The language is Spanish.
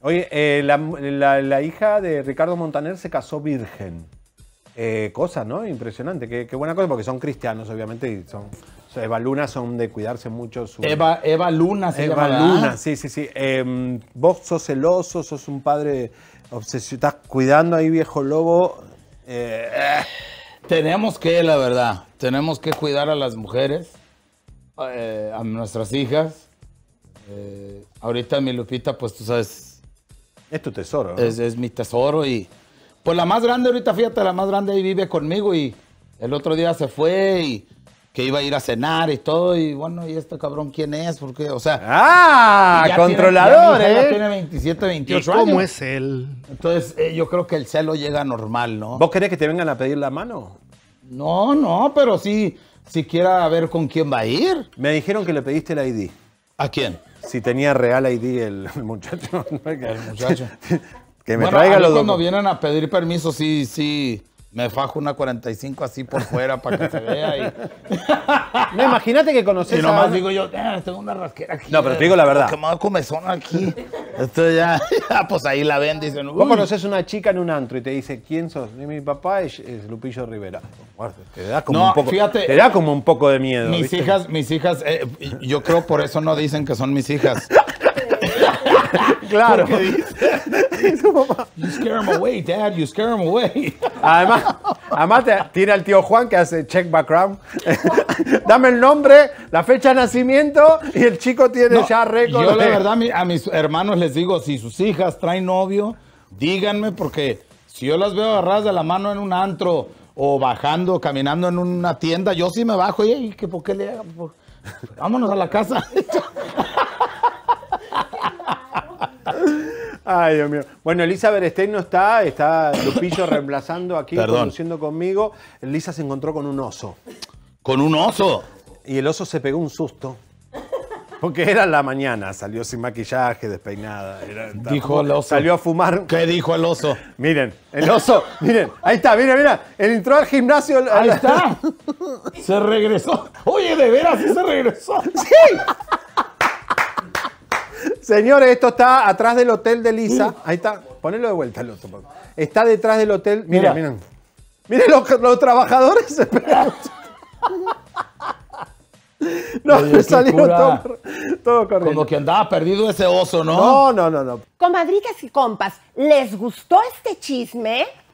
Oye, eh, la, hija de Ricardo Montaner se casó virgen. Eh, cosa, ¿no? Impresionante. Qué, buena cosa, porque son cristianos, obviamente, y son. Eva Luna son de cuidarse mucho. Su... Eva, Eva Luna se Eva Luna, sí, sí, sí. Em, vos sos celoso, sos un padre obsesionado. Estás cuidando ahí, viejo lobo. Eh, tenemos que, la verdad, tenemos que cuidar a las mujeres, a nuestras hijas. ahorita mi Lupita, pues tú sabes, es tu tesoro. Es, mi tesoro y pues la más grande ahorita, fíjate, la más grande ahí vive conmigo y el otro día se fue y que iba a ir a cenar y todo y bueno, ¿y este cabrón quién es? Porque, o sea... Ah, controlador, ¿eh? tiene, tiene 27, 28 ¿Y cómo es él? Entonces eh, yo creo que el celo llega normal, ¿no? ¿Vos querés que te vengan a pedir la mano? No, no, pero sí, si a ver con quién va a ir. Me dijeron que le pediste la ID. ¿A quién? si tenía Real ID el muchacho. El muchacho. que me traiga los mí los cuando vienen a pedir permiso, sí, sí. Me fajo una 45 así por fuera para que se vea. Y... No, imagínate que conoces. Y nomás digo yo, ah, tengo una rasquera aquí. No, pero te digo la eh, verdad. Que me son comezón aquí. Esto ya, pues ahí la ven, dicen. ¿Cómo Vos conoces una chica en un antro y te dice, ¿quién sos? mi papá es, Lupillo Rivera. Te da como, un, poco, como un poco de miedo. Mis hijas, mis hijas, eh, yo creo por eso no dicen que son mis hijas. Claro. Dice, You scare him em away, Dad, you scare him em away. Además, además tiene al tío Juan que hace check background. Dame el nombre, la fecha de nacimiento y el chico tiene ya récord. Yo, la verdad, a mis hermanos les digo: si sus hijas traen novio, díganme, porque si yo las veo agarradas de la mano en un antro o bajando, caminando en una tienda, yo sí me bajo. ¿Y que por qué le hago? Vámonos a la casa. Ay, Dios mío. Bueno, Elisa Stein no está, está Lupillo reemplazando aquí, conduciendo conmigo. Elisa se encontró con un oso. ¿Con un oso? Y el oso se pegó un susto. Porque era la mañana, salió sin maquillaje, despeinada. dijo el oso. Salió a fumar. ¿Qué dijo el oso? Miren, el oso, miren, ahí está, miren, mira, él entró al gimnasio. Ahí está. Se regresó. Oye, de veras, se regresó. Sí. Señores, esto está atrás del hotel de Lisa. Uh. Ahí está. Ponelo de vuelta el Está detrás del hotel. miren, Miren, miren los, trabajadores No, me salió todo, Como que andaba perdido ese oso, ¿no? No, no, no, no. Comadritas y compas, ¿les gustó este chisme?